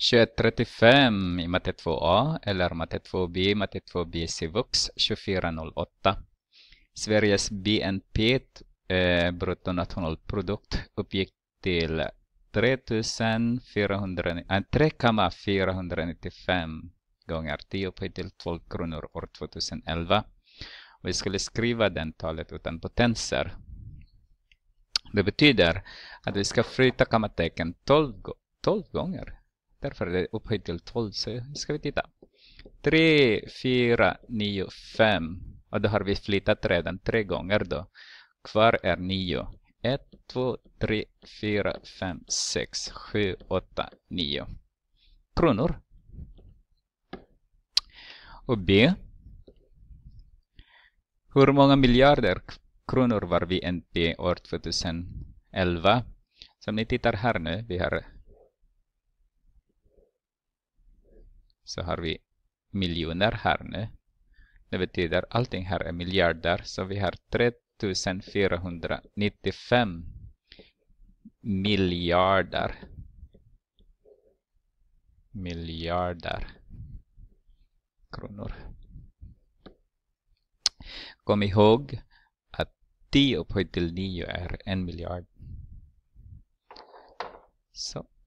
21.35 i matte 2A eller matte 2B, matte 2B CVUX, 24.08. Sveriges BNP, eh, bruttonationalprodukt, uppgick till 3,495 gånger 10 upphöjt till 12 kronor år 2011. Vi skulle skriva den talet utan potenser. Det betyder att vi ska flytta kommatecken 12, 12 gånger. Därför är det upphöjt till 12, så ska vi titta. 3, 4, 9, 5. Och då har vi flyttat redan tre gånger då. Kvar är 9. 1, 2, 3, 4, 5, 6, 7, 8, 9. Kronor. Och B. Hur många miljarder kronor var vi NP år 2011? Som ni tittar här nu, vi har så har vi miljoner här nu. Det betyder allting här är miljarder så vi har 3495 miljarder. Miljarder kronor. Kom ihåg att 10 upphöjt till 9 är en miljard. Så.